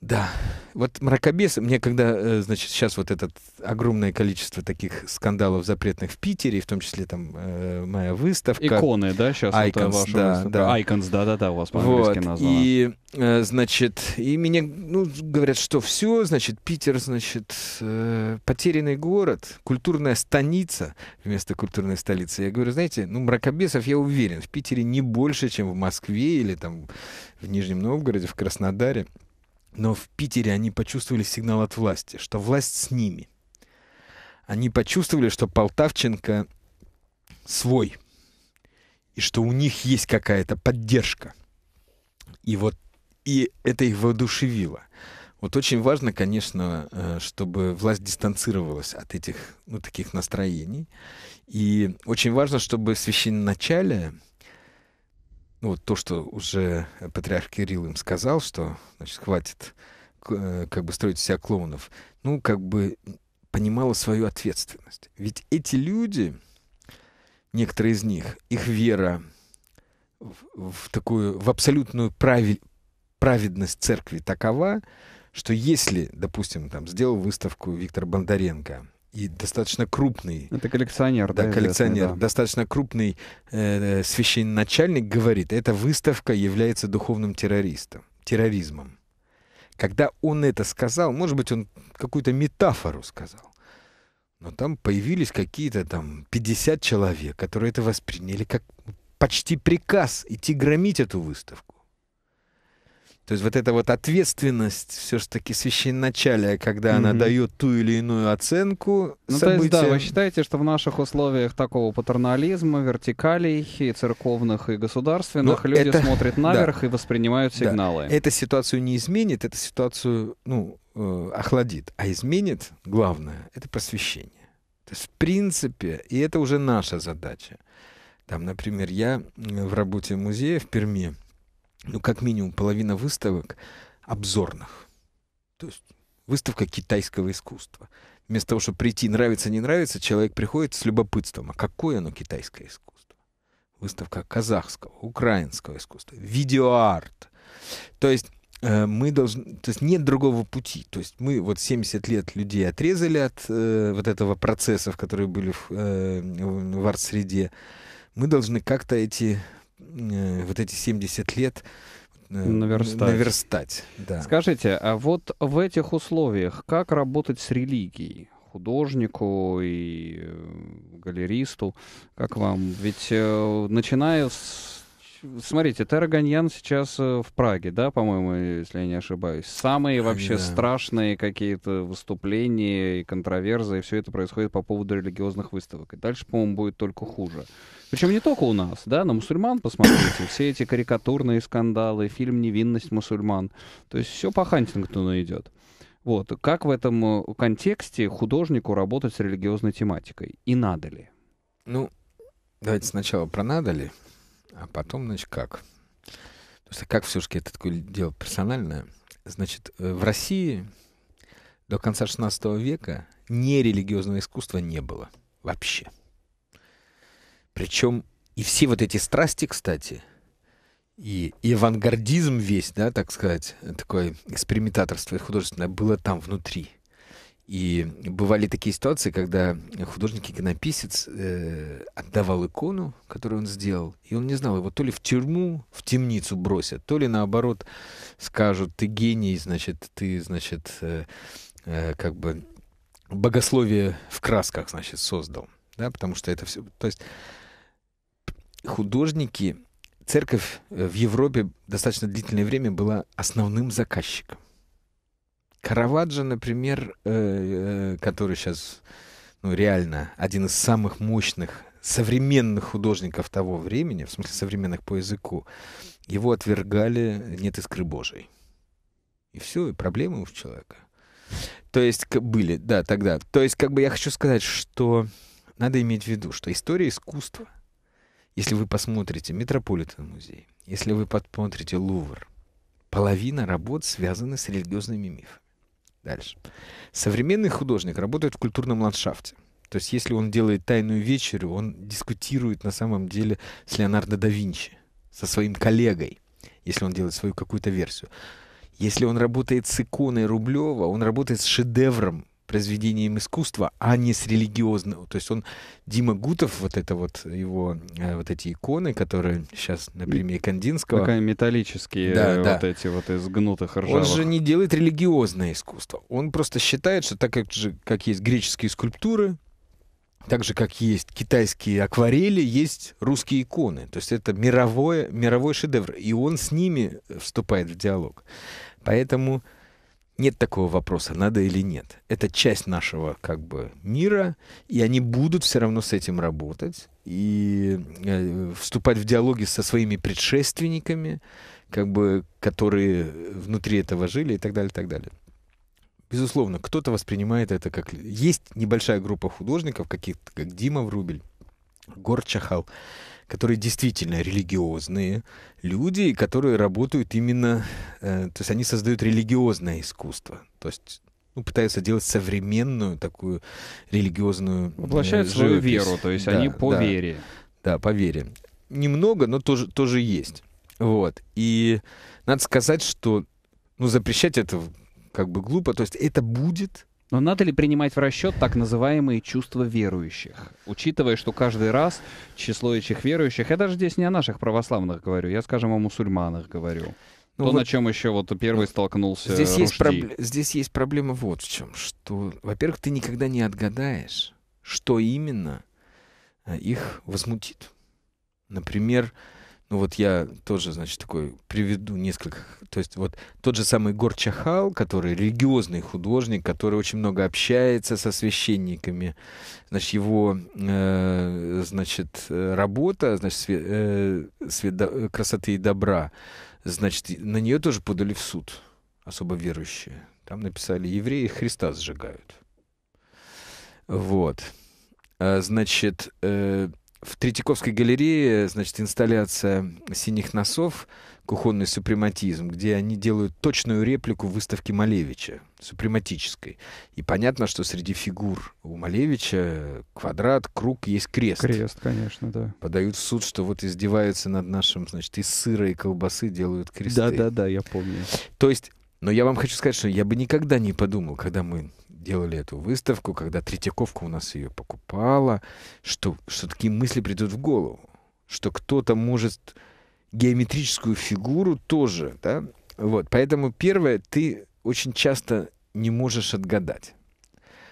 да, вот мракобесы, мне когда, э, значит, сейчас вот это огромное количество таких скандалов запретных в Питере, в том числе там э, моя выставка. Иконы, да, сейчас э, Icons, это ваша да, выставка. Да. Icons, да-да-да, у вас по-английски вот, названо. И, э, значит, и меня, ну, говорят, что все, значит, Питер, значит, э, потерянный город, культурная станица вместо культурной столицы. Я говорю, знаете, ну, мракобесов, я уверен, в Питере не больше, чем в Москве или там в Нижнем Новгороде, в Краснодаре. Но в Питере они почувствовали сигнал от власти, что власть с ними. Они почувствовали, что Полтавченко свой и что у них есть какая-то поддержка. И вот и это их воодушевило. Вот очень важно, конечно, э, чтобы власть дистанцировалась от этих, ну, таких настроений. И очень важно, чтобы священноначалие начале ну, вот то, что уже патриарх Кирилл им сказал, что, значит, хватит э, как бы строить себя клоунов, ну, как бы понимала свою ответственность. Ведь эти люди, некоторые из них, их вера в, в такую, в абсолютную прави, праведность церкви такова, что если, допустим, там, сделал выставку Виктор Бондаренко, и достаточно крупный... Это коллекционер, да? коллекционер. да. Достаточно крупный э, э священначальник говорит, эта выставка является духовным террористом, терроризмом. Когда он это сказал, может быть, он какую-то метафору сказал, но там появились какие-то там 50 человек, которые это восприняли как почти приказ идти громить эту выставку. То есть вот эта вот ответственность все-таки священначалия, когда mm-hmm. она дает ту или иную оценку Ну событиям. то есть да, вы считаете, что в наших условиях такого патернализма, вертикалей и церковных, и государственных Но люди это... смотрят наверх да. и воспринимают сигналы. Да. Это ситуацию не изменит, это ситуацию, ну, э, охладит. А изменит, главное, это просвещение. То есть в принципе, и это уже наша задача. Там, например, я в работе музея в Перми ну, как минимум, половина выставок обзорных. То есть выставка китайского искусства. Вместо того, чтобы прийти, нравится, не нравится, человек приходит с любопытством. А какое оно китайское искусство? Выставка казахского, украинского искусства, видеоарт. То есть э, мы должны, то есть нет другого пути. То есть мы вот 70 лет людей отрезали от э, вот этого процесса, в который были в, э, в арт-среде. Мы должны как-то эти Э, вот эти 70 лет э, наверстать. наверстать да. Скажите, а вот в этих условиях как работать с религией? художнику и э, галеристу, как вам? Ведь начиная с смотрите, Тараганьян сейчас э, в Праге, да, по-моему, если я не ошибаюсь. Самые вообще да. страшные какие-то выступления и контроверзы, и все это происходит по поводу религиозных выставок. И дальше, по-моему, будет только хуже. Причем не только у нас, да, на мусульман посмотрите, все эти карикатурные скандалы, фильм «Невинность мусульман». То есть все по Хантингтону идет. Вот. Как в этом э, контексте художнику работать с религиозной тематикой? И надо ли? Ну, давайте сначала про надо ли. А потом, значит, как? Потому что как все-таки это такое дело персональное. Значит, э, в России до конца XVI века нерелигиозного искусства не было вообще. Причем и все вот эти страсти, кстати, и, и авангардизм весь, да, так сказать, такое экспериментаторство и художественное было там внутри. И бывали такие ситуации, когда художник-иконописец э, отдавал икону, которую он сделал, и он не знал, его то ли в тюрьму, в темницу бросят, то ли наоборот скажут, ты гений, значит, ты, значит, э, э, как бы богословие в красках, значит, создал. Да, потому что это все... То есть художники... Церковь в Европе достаточно длительное время была основным заказчиком. Караваджо, например, э, э, который сейчас ну, реально один из самых мощных современных художников того времени, в смысле современных по языку, его отвергали «нет искры Божией». И все, и проблемы у человека. То есть были, да, тогда. То есть как бы я хочу сказать, что надо иметь в виду, что история искусства, если вы посмотрите Метрополитен музей, если вы посмотрите Лувр, половина работ связаны с религиозными мифами. Дальше. Современный художник работает в культурном ландшафте. То есть, если он делает тайную вечерю, он дискутирует на самом деле с Леонардо да Винчи, со своим коллегой, если он делает свою какую-то версию. Если он работает с иконой Рублева, он работает с шедевром произведением искусства, а не с религиозного. То есть он, Дима Гутов, вот это вот его, э, вот эти иконы, которые сейчас на премии Кандинского. Такая металлические да, э, вот да. эти вот из гнутых ржавых. Он же не делает религиозное искусство. Он просто считает, что так как, же, как есть греческие скульптуры, так же, как есть китайские акварели, есть русские иконы. То есть это мировое, мировой шедевр. И он с ними вступает в диалог. Поэтому нет такого вопроса, надо или нет. Это часть нашего как бы мира, и они будут все равно с этим работать и э, вступать в диалоги со своими предшественниками, как бы, которые внутри этого жили и так далее, и так далее. Безусловно, кто-то воспринимает это как... Есть небольшая группа художников, каких как Дима Врубель, Горчахал, которые действительно религиозные люди, которые работают именно, э, то есть они создают религиозное искусство, то есть ну, пытаются делать современную такую религиозную э, Воплощают э, свою веру, то есть да, они по да, вере. Да, по вере. Немного, но тоже, тоже есть. Вот. И надо сказать, что ну, запрещать это как бы глупо. То есть это будет, но надо ли принимать в расчет так называемые чувства верующих, учитывая, что каждый раз число этих верующих, я даже здесь не о наших православных говорю, я, скажем, о мусульманах говорю. Ну, То, вот, на чем еще вот первый вот столкнулся. Здесь Рушди. есть, проб... здесь есть проблема вот в чем, что, во-первых, ты никогда не отгадаешь, что именно э, их возмутит. Например, ну вот я тоже, значит, такой приведу несколько. То есть вот тот же самый Гор Чахал, который религиозный художник, который очень много общается со священниками. Значит, его, э, значит, работа, значит, све, э, све, до, красоты и добра, значит, на нее тоже подали в суд особо верующие. Там написали, евреи Христа сжигают. Вот. А, значит, э, в Третьяковской галерее, значит, инсталляция «Синих носов», кухонный супрематизм, где они делают точную реплику выставки Малевича, супрематической. И понятно, что среди фигур у Малевича квадрат, круг, есть крест. Крест, конечно, да. Подают в суд, что вот издеваются над нашим, значит, из сыра и колбасы делают кресты. Да-да-да, я помню. То есть но я вам хочу сказать, что я бы никогда не подумал, когда мы делали эту выставку, когда Третьяковка у нас ее покупала, что, что такие мысли придут в голову, что кто-то может геометрическую фигуру тоже, да? Вот, поэтому первое, ты очень часто не можешь отгадать.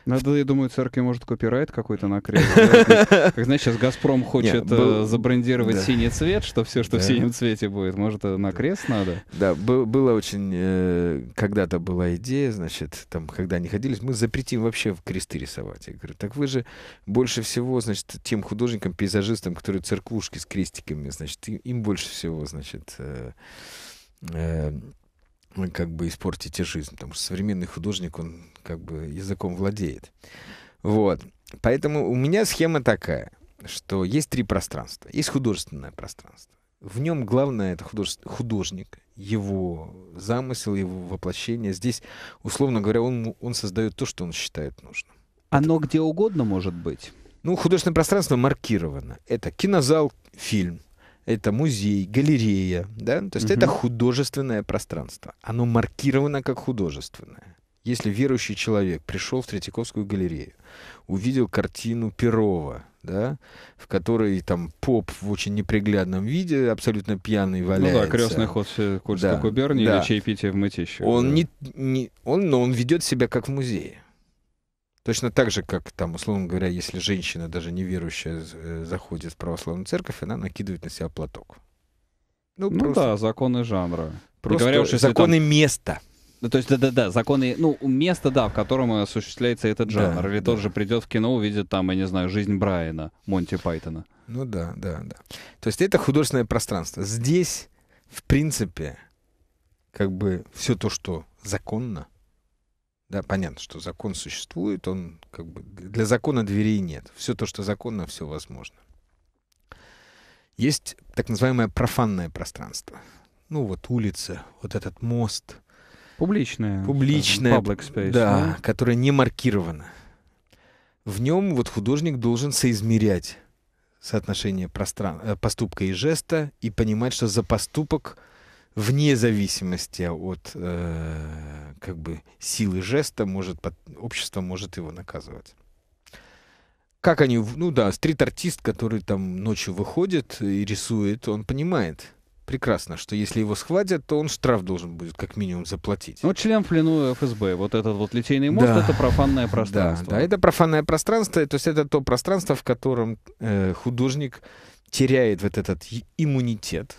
Надо, я думаю, церкви может копирайт какой-то накрыть. Как, знаешь, сейчас «Газпром» хочет э, забрендировать синий цвет, что все, что в синем цвете будет, может, э, на крест надо? Да, было очень... Э, когда-то была идея, значит, там, когда они ходились, мы запретим вообще в кресты рисовать. Я говорю, так вы же больше всего, значит, тем художникам, пейзажистам, которые церквушки с крестиками, значит, им больше всего, значит, ну, как бы испортите жизнь, потому что современный художник, он как бы языком владеет. Вот. Поэтому у меня схема такая, что есть три пространства. Есть художественное пространство. В нем главное это художник, его замысел, его воплощение. Здесь, условно говоря, он, он создает то, что он считает нужным. Оно это... где угодно может быть. Ну, художественное пространство маркировано. Это кинозал, фильм это музей, галерея, да, то есть угу. это художественное пространство. Оно маркировано как художественное. Если верующий человек пришел в Третьяковскую галерею, увидел картину Перова, да, в которой там поп в очень неприглядном виде, абсолютно пьяный ну валяется. Ну да, крестный ход Курской да, губернии да. или чаепитие в мытищах. Он да. не, не он, но он ведет себя как в музее. Точно так же, как там, условно говоря, если женщина, даже неверующая, э, заходит в православную церковь, она накидывает на себя платок. Ну, ну просто... да, законы жанра. Просто говоря уж, законы там... места. Да, ну, то есть, да-да-да, законы, ну, место, да, в котором осуществляется этот жанр. Да, Или да. тот же придет в кино, увидит там, я не знаю, жизнь Брайана, Монти Пайтона. Ну да, да, да. То есть это художественное пространство. Здесь, в принципе, как бы все то, что законно, да, понятно, что закон существует, он как бы для закона дверей нет. Все то, что законно, все возможно. Есть так называемое профанное пространство. Ну вот улица, вот этот мост. Публичное. Публичное. Public space. Да, да, которое не маркировано. В нем вот художник должен соизмерять соотношение простран... Э, поступка и жеста и понимать, что за поступок вне зависимости от э, как бы силы жеста может под, общество может его наказывать. Как они, ну да, стрит-артист, который там ночью выходит и рисует, он понимает прекрасно, что если его схватят, то он штраф должен будет как минимум заплатить. Ну, член в плену ФСБ, вот этот вот литейный мост, да. это профанное пространство. Да, да, это профанное пространство, то есть это то пространство, в котором э, художник теряет вот этот иммунитет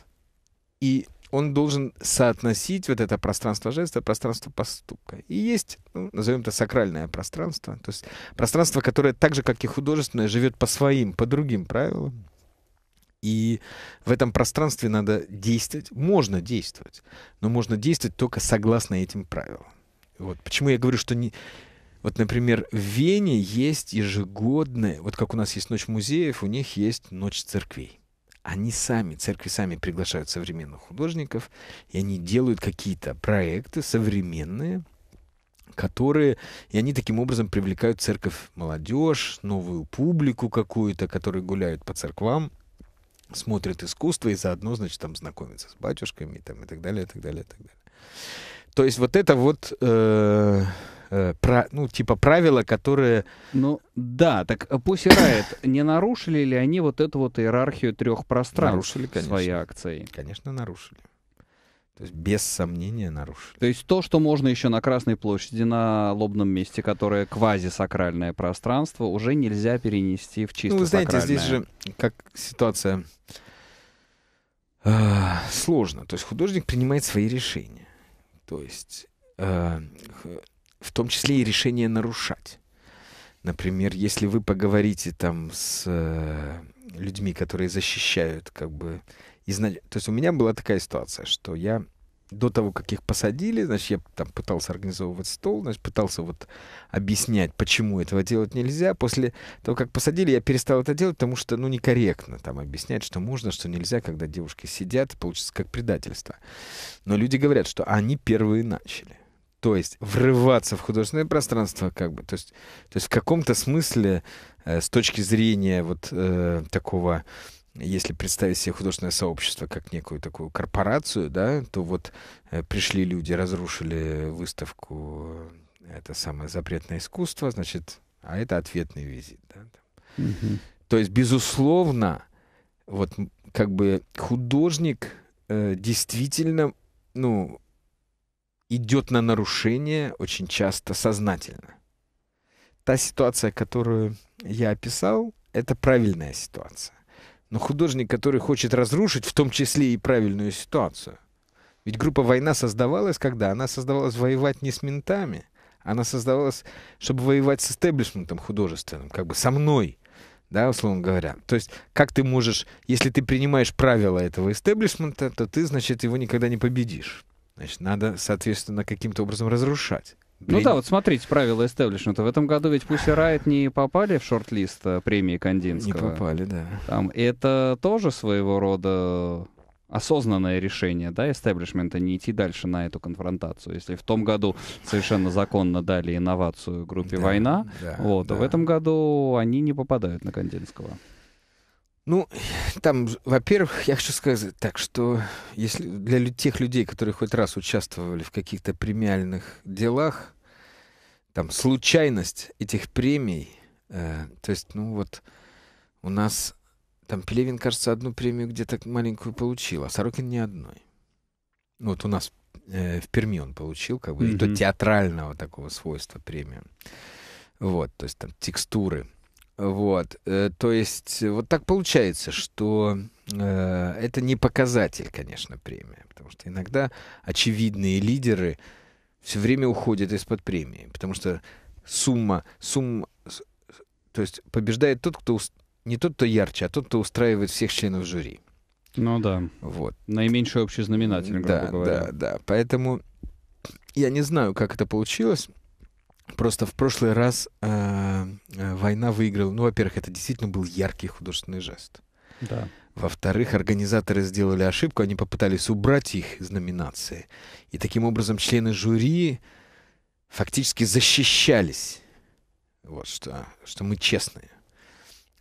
и он должен соотносить вот это пространство жеста, пространство поступка. И есть, ну, назовем это сакральное пространство, то есть пространство, которое так же, как и художественное, живет по своим, по другим правилам. И в этом пространстве надо действовать, можно действовать, но можно действовать только согласно этим правилам. Вот почему я говорю, что не, вот, например, в Вене есть ежегодная, вот как у нас есть ночь музеев, у них есть ночь церквей они сами, церкви сами приглашают современных художников, и они делают какие-то проекты современные, которые, и они таким образом привлекают церковь молодежь, новую публику какую-то, которые гуляют по церквам, смотрят искусство и заодно, значит, там знакомятся с батюшками и, там, и так далее, и так далее, и так далее. То есть вот это вот э, Э, про, ну, типа правила, которые... Ну, да, так э, пусть и Riot, не нарушили ли они вот эту вот иерархию трех пространств нарушили, конечно. своей акцией? Конечно, нарушили. То есть без сомнения нарушили. То есть то, что можно еще на Красной площади, на лобном месте, которое квазисакральное пространство, уже нельзя перенести в чисто Ну, вы знаете, сакральное. здесь же как ситуация э, сложно. То есть художник принимает свои решения. То есть э, в том числе и решение нарушать. Например, если вы поговорите там с э, людьми, которые защищают, как бы, изнач... то есть у меня была такая ситуация, что я до того, как их посадили, значит, я там пытался организовывать стол, значит, пытался вот объяснять, почему этого делать нельзя. После того, как посадили, я перестал это делать, потому что, ну, некорректно там объяснять, что можно, что нельзя, когда девушки сидят, получится как предательство. Но люди говорят, что они первые начали. То есть врываться в художественное пространство, как бы, то есть, то есть в каком-то смысле э, с точки зрения вот э, такого, если представить себе художественное сообщество как некую такую корпорацию, да, то вот э, пришли люди, разрушили выставку, э, это самое запретное искусство, значит, а это ответный визит, да. Угу. То есть безусловно, вот как бы художник э, действительно, ну идет на нарушение очень часто сознательно. Та ситуация, которую я описал, это правильная ситуация. Но художник, который хочет разрушить, в том числе и правильную ситуацию. Ведь группа «Война» создавалась когда? Она создавалась воевать не с ментами, она создавалась, чтобы воевать с истеблишментом художественным, как бы со мной, да, условно говоря. То есть как ты можешь, если ты принимаешь правила этого истеблишмента, то ты, значит, его никогда не победишь. Значит, надо, соответственно, каким-то образом разрушать. Ну Для... Ну да, вот смотрите, правила эстеблишмента. В этом году ведь Пусси Райт не попали в шорт-лист э, премии Кандинского. Не попали, да. Там, это тоже своего рода осознанное решение, да, эстеблишмента не идти дальше на эту конфронтацию. Если в том году совершенно законно дали инновацию группе «Война», да, вот, да. А в этом году они не попадают на Кандинского. Ну, там, во-первых, я хочу сказать так, что если для тех людей, которые хоть раз участвовали в каких-то премиальных делах, там случайность этих премий, э, то есть, ну вот у нас там Пелевин, кажется, одну премию где-то маленькую получил, а Сорокин ни одной. Ну, вот у нас э, в Перми он получил, как бы, mm-hmm. и то театрального такого свойства премию. Вот, то есть там текстуры вот, э, то есть э, вот так получается, что э, это не показатель, конечно, премия, потому что иногда очевидные лидеры все время уходят из-под премии, потому что сумма, сумма, то есть побеждает тот, кто не тот, кто ярче, а тот, кто устраивает всех членов жюри. Ну да. Вот. Наименьший общий знаменатель, грубо да, говоря. Да, да. Поэтому я не знаю, как это получилось. Просто в прошлый раз э, э война выиграла. Ну, во-первых, это действительно был яркий художественный жест. Да. Во-вторых, организаторы сделали ошибку, они попытались убрать их из номинации. И таким образом члены жюри фактически защищались. Вот что, что мы честные.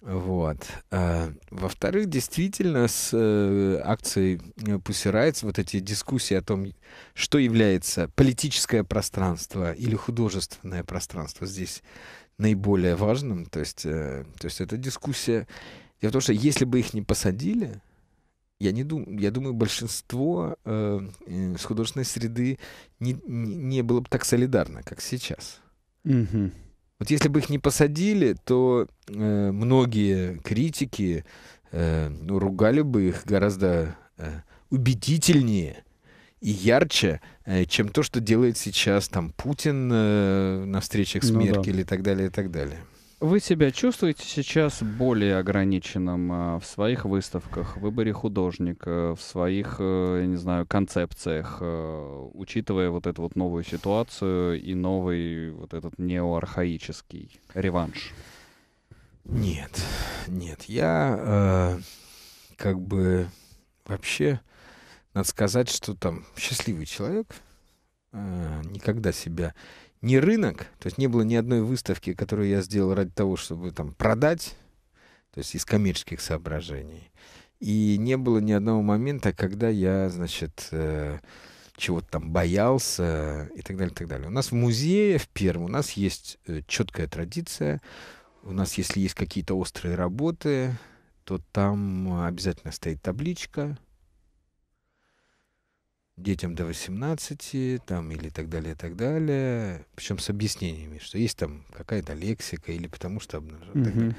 Вот. А, во-вторых, действительно, с э, акцией Pussy э, Riot, вот эти дискуссии о том, что является политическое пространство или художественное пространство здесь наиболее важным. То есть, э, то есть эта дискуссия. Дело в том, что если бы их не посадили, я не думаю, я думаю, большинство э, с художественной среды не, не, не было бы так солидарно, как сейчас. Mm-hmm. Вот если бы их не посадили, то э, многие критики э, ну, ругали бы их гораздо э, убедительнее и ярче, э, чем то, что делает сейчас там Путин э, на встречах с ну, Меркель да. и так далее, и так далее. Вы себя чувствуете сейчас более ограниченным э, в своих выставках, в выборе художника, в своих, э, я не знаю, концепциях, э, учитывая вот эту вот новую ситуацию и новый вот этот неоархаический реванш? Нет, нет, я э, как бы вообще, надо сказать, что там счастливый человек, э, никогда себя не рынок, то есть не было ни одной выставки, которую я сделал ради того, чтобы там продать, то есть из коммерческих соображений. И не было ни одного момента, когда я, значит, э, чего-то там боялся и так далее, и так далее. У нас в музее, в первом у нас есть э, четкая традиция. У нас, если есть какие-то острые работы, то там обязательно стоит табличка, детям до 18, там, или так далее, и так далее, причем с объяснениями, что есть там какая-то лексика, или потому что обнажен. Угу.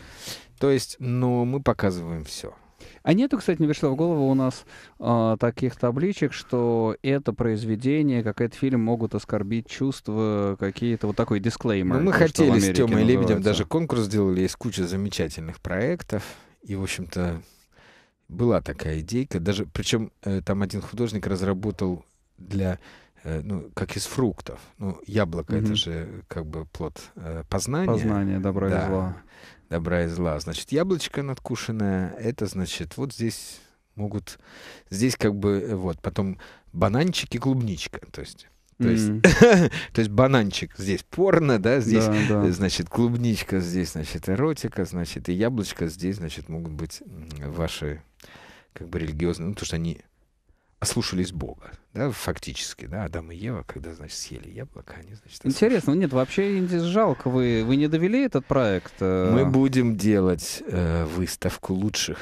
То есть, но мы показываем все. А нету, кстати, не пришло в голову у нас э, таких табличек, что это произведение, как этот фильм могут оскорбить чувства, какие-то вот такой дисклеймер. Ну, мы то, хотели с Тёмой Лебедем даже конкурс сделали, есть куча замечательных проектов, и, в общем-то, была такая идейка, даже причем э, там один художник разработал для э, ну как из фруктов, ну яблоко mm-hmm. это же как бы плод э, познания. Познание добра да, и зла. Добра и зла. Значит, яблочко надкушенное, это значит вот здесь могут здесь как бы э, вот потом бананчики, клубничка, то есть то, mm-hmm. есть, то есть бананчик здесь порно, да, здесь, да, да. Э, значит, клубничка, здесь, значит, эротика, значит, и яблочко здесь, значит, могут быть ваши как бы религиозные, ну, то, что они ослушались Бога, да, фактически, да, Адам и Ева, когда, значит, съели яблоко, они, значит... Ослушались. Интересно, ну, нет, вообще жалко, вы, вы не довели этот проект? Э... Мы будем делать э, выставку лучших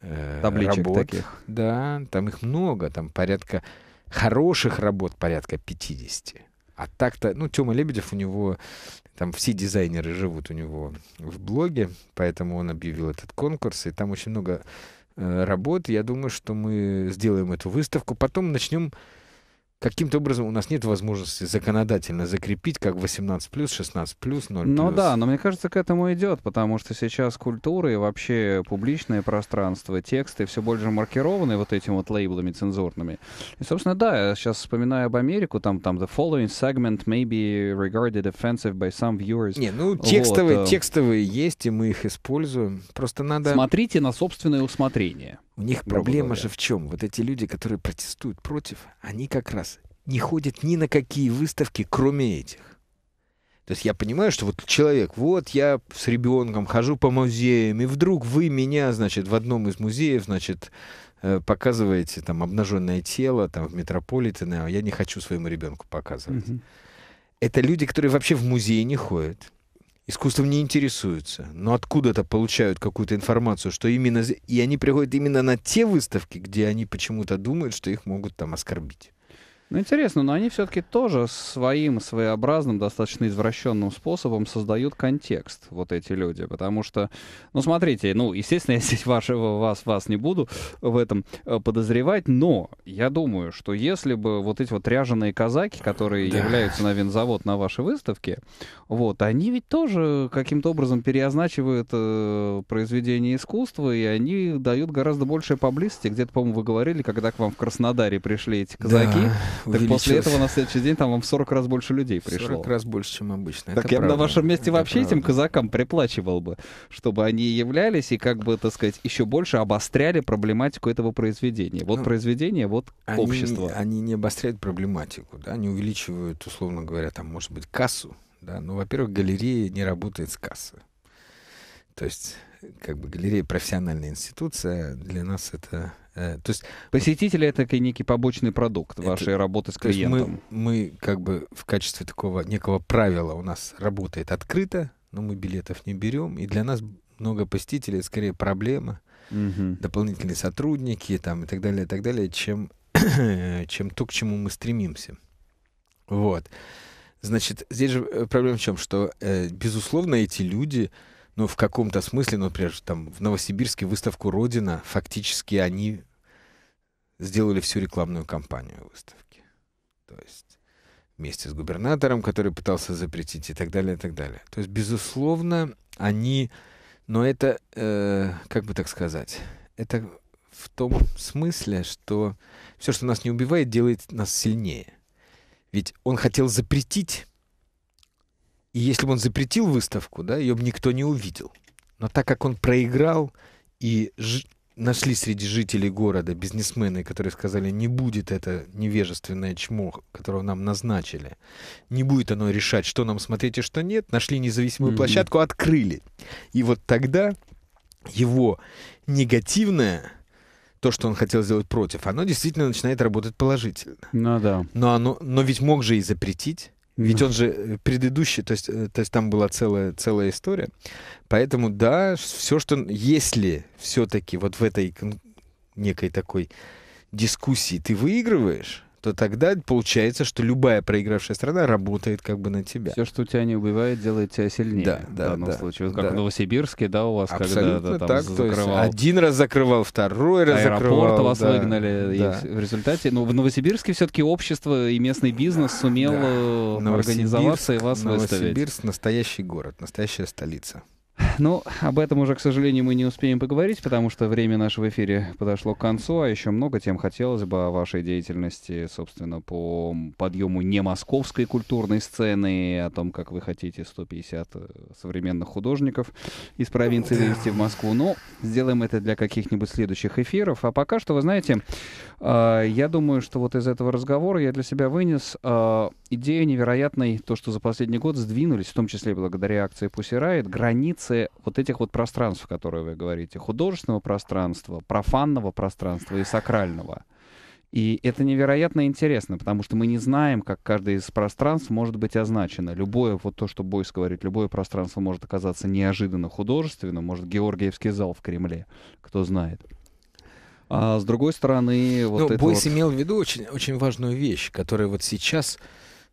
э, Табличек работ. таких. Да, там их много, там порядка хороших работ порядка 50. А так-то, ну, Тёма Лебедев, у него там все дизайнеры живут у него в блоге, поэтому он объявил этот конкурс, и там очень много работы. Я думаю, что мы сделаем эту выставку. Потом начнем каким-то образом у нас нет возможности законодательно закрепить, как 18+, плюс 16+, плюс 0+. Ну да, но мне кажется, к этому идет, потому что сейчас культура и вообще публичное пространство, тексты все больше маркированы вот этими вот лейблами цензурными. И, собственно, да, я сейчас вспоминаю об Америку, там, там, the following segment may be regarded offensive by some viewers. Не, ну, текстовые, вот, э, текстовые есть, и мы их используем. Просто надо... Смотрите на собственное усмотрение. У них проблема говоря. же в чем? Вот эти люди, которые протестуют против, они как раз не ходит ни на какие выставки, кроме этих. То есть я понимаю, что вот человек, вот я с ребенком хожу по музеям, и вдруг вы меня, значит, в одном из музеев, значит, э, показываете там обнаженное тело там в метрополитене, а я не хочу своему ребенку показывать. Угу. Это люди, которые вообще в музей не ходят, искусством не интересуются, но откуда-то получают какую-то информацию, что именно... И они приходят именно на те выставки, где они почему-то думают, что их могут там оскорбить. Ну, интересно, но они все-таки тоже своим своеобразным, достаточно извращенным способом создают контекст, вот эти люди. Потому что, ну, смотрите, ну, естественно, я здесь вашего, вас, вас не буду в этом э, подозревать, но я думаю, что если бы вот эти вот ряженые казаки, которые да. являются на винзавод на вашей выставке, вот, они ведь тоже каким-то образом переозначивают э, произведение искусства, и они дают гораздо большее поблизости. Где-то, по-моему, вы говорили, когда к вам в Краснодаре пришли эти казаки. Да так после этого на следующий день там вам в 40 раз больше людей пришло. 40 раз больше, чем обычно. Так это я бы на вашем месте это вообще правда. этим казакам приплачивал бы, чтобы они являлись и как бы, так сказать, еще больше обостряли проблематику этого произведения. Вот ну, произведение, вот они, общество. Они не обостряют проблематику, да, они увеличивают, условно говоря, там, может быть, кассу, да, но, ну, во-первых, галерея не работает с кассой. То есть, как бы галерея профессиональная институция, для нас это Э, то есть посетители это такой некий побочный продукт вашей это, работы с клиентом. мы, мы как бы в качестве такого некого правила у нас работает открыто, но мы билетов не берем, и для нас много посетителей скорее проблема, угу. дополнительные сотрудники там и так далее, и так далее, чем чем то, к чему мы стремимся. Вот. Значит, здесь же э, проблема в чем, что, э, безусловно, эти люди, ну, в каком-то смысле, например, там, в Новосибирске выставку «Родина», фактически они сделали всю рекламную кампанию выставки. То есть вместе с губернатором, который пытался запретить и так далее, и так далее. То есть, безусловно, они... Но это, э, как бы так сказать, это в том смысле, что все, что нас не убивает, делает нас сильнее. Ведь он хотел запретить, и если бы он запретил выставку, да, ее бы никто не увидел. Но так как он проиграл и нашли среди жителей города бизнесмены, которые сказали, не будет это невежественное чмо, которого нам назначили, не будет оно решать, что нам смотреть и что нет, нашли независимую mm-hmm. площадку, открыли. И вот тогда его негативное то, что он хотел сделать против, оно действительно начинает работать положительно. Ну да. Но, оно, но ведь мог же и запретить. Ведь он же э, предыдущий, то есть, э, то есть там была целая, целая история. Поэтому, да, все, что... Если все-таки вот в этой некой такой дискуссии ты выигрываешь, то тогда получается, что любая проигравшая страна работает как бы на тебя. Все, что тебя не убивает, делает тебя сильнее. Да, да, в данном да, случае. Вот как да. в Новосибирске, да, у вас Абсолютно когда да, там так, закрывал. То есть один раз закрывал, второй раз Аэропорт закрывал. Аэропорт вас да, выгнали. Да. в результате, ну, в Новосибирске все-таки общество и местный бизнес сумел э, да. организоваться и вас Новосибирск, выставить. Новосибирск — настоящий город, настоящая столица. Ну, об этом уже, к сожалению, мы не успеем поговорить, потому что время нашего эфира подошло к концу, а еще много тем хотелось бы о вашей деятельности, собственно, по подъему не московской культурной сцены, о том, как вы хотите 150 э, современных художников из провинции вывести в Москву. Но сделаем это для каких-нибудь следующих эфиров. А пока что, вы знаете, а, я думаю, что вот из этого разговора я для себя вынес а, идею невероятной, то, что за последний год сдвинулись, в том числе благодаря акции Pussy Riot, границы вот этих вот пространств, которые вы говорите, художественного пространства, профанного пространства и сакрального. И это невероятно интересно, потому что мы не знаем, как каждое из пространств может быть означено. Любое, вот то, что Бойс говорит, любое пространство может оказаться неожиданно художественным, может Георгиевский зал в Кремле, кто знает. А с другой стороны... Вот ну, это Бойс вот... имел в виду очень, очень важную вещь, которая вот сейчас...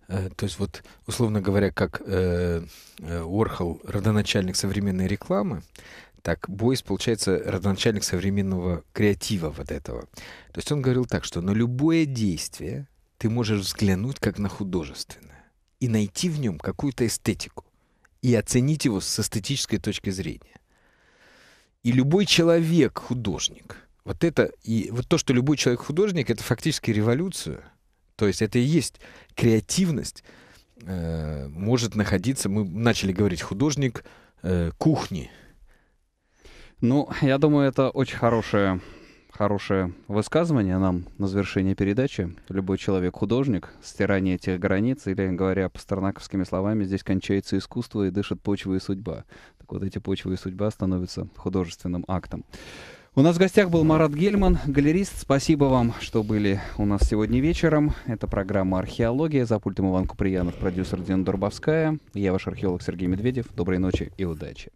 Э, то есть вот, условно говоря, как э, э, родоначальник современной рекламы, так Бойс, получается, родоначальник современного креатива вот этого. То есть он говорил так, что на любое действие ты можешь взглянуть как на художественное и найти в нем какую-то эстетику и оценить его с эстетической точки зрения. И любой человек художник — вот это, и вот то, что любой человек-художник, это фактически революция. То есть это и есть креативность, э, может находиться, мы начали говорить, художник э, кухни. Ну, я думаю, это очень хорошее, хорошее высказывание нам на завершение передачи. Любой человек художник, стирание этих границ, или, говоря пастернаковскими словами, здесь кончается искусство и дышит почва и судьба. Так вот, эти почвы и судьба становятся художественным актом. У нас в гостях был Марат Гельман, галерист. Спасибо вам, что были у нас сегодня вечером. Это программа «Археология». За пультом Иван Куприянов, продюсер Дина Дорбовская. Я ваш археолог Сергей Медведев. Доброй ночи и удачи.